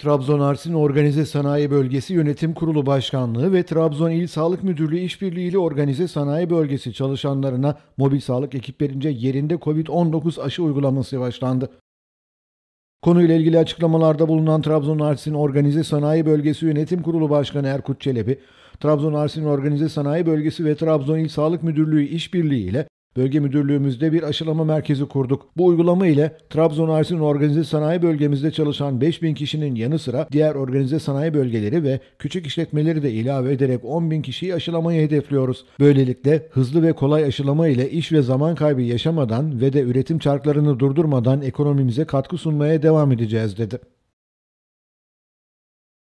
Trabzon Arsin Organize Sanayi Bölgesi Yönetim Kurulu Başkanlığı ve Trabzon İl Sağlık Müdürlüğü İşbirliği ile Organize Sanayi Bölgesi çalışanlarına mobil sağlık ekiplerince yerinde COVID-19 aşı uygulaması başlandı. Konuyla ilgili açıklamalarda bulunan Trabzon Arsin Organize Sanayi Bölgesi Yönetim Kurulu Başkanı Erkut Çelebi, Trabzon Arsin Organize Sanayi Bölgesi ve Trabzon İl Sağlık Müdürlüğü İşbirliği ile Bölge müdürlüğümüzde bir aşılama merkezi kurduk. Bu uygulama ile Trabzon Arsin organize sanayi bölgemizde çalışan 5000 kişinin yanı sıra diğer organize sanayi bölgeleri ve küçük işletmeleri de ilave ederek 10.000 kişiyi aşılamayı hedefliyoruz. Böylelikle hızlı ve kolay aşılama ile iş ve zaman kaybı yaşamadan ve de üretim çarklarını durdurmadan ekonomimize katkı sunmaya devam edeceğiz dedi.